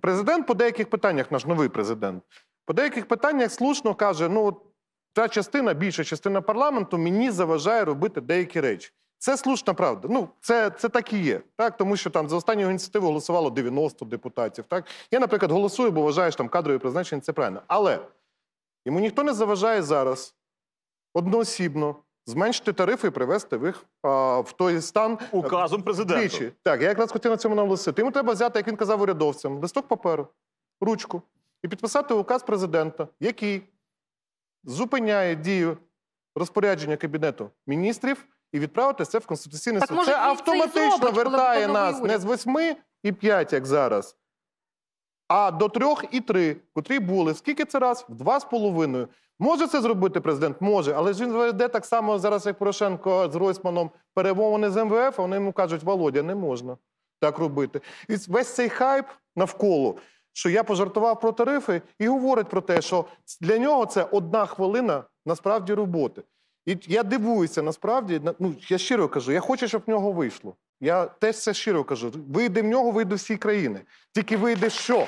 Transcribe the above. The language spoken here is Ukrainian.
президент по деяких питаннях, наш новий президент, по деяких питаннях слушно каже: ну, та частина, більша частина парламенту мені заважає робити деякі речі. Це слушна правда. Ну, це це так і є, так тому що там за останню ініціативу голосувало 90 депутатів. Так я, наприклад, голосую, бо вважаю, що там кадрові призначення це правильно. Але йому ніхто не заважає зараз одноосібно зменшити тарифи і привести їх а, в той стан е, указом президента. Тричі. Так, я якраз хотів на цьому наголосити. Йому треба взяти, як він казав урядовцям, листок паперу, ручку і підписати указ президента, який зупиняє дію розпорядження кабінету міністрів і відправити це в конституційний суд. Це автоматично зробить, вертає нас не з восьми і п'ять, як зараз а до трьох і три, котрі були. Скільки це раз? В два з половиною Може це зробити президент? Може, але ж він веде так само зараз, як Порошенко з Ройсманом перемовини з МВФ, а вони йому кажуть, Володя, не можна так робити. І весь цей хайп навколо, що я пожартував про тарифи, і говорить про те, що для нього це одна хвилина насправді роботи. І я дивуюся, насправді, ну я щиро кажу, я хочу, щоб в нього вийшло. Я теж це щиро кажу. Вийде в нього, вийде всі країни. Тільки вийде що?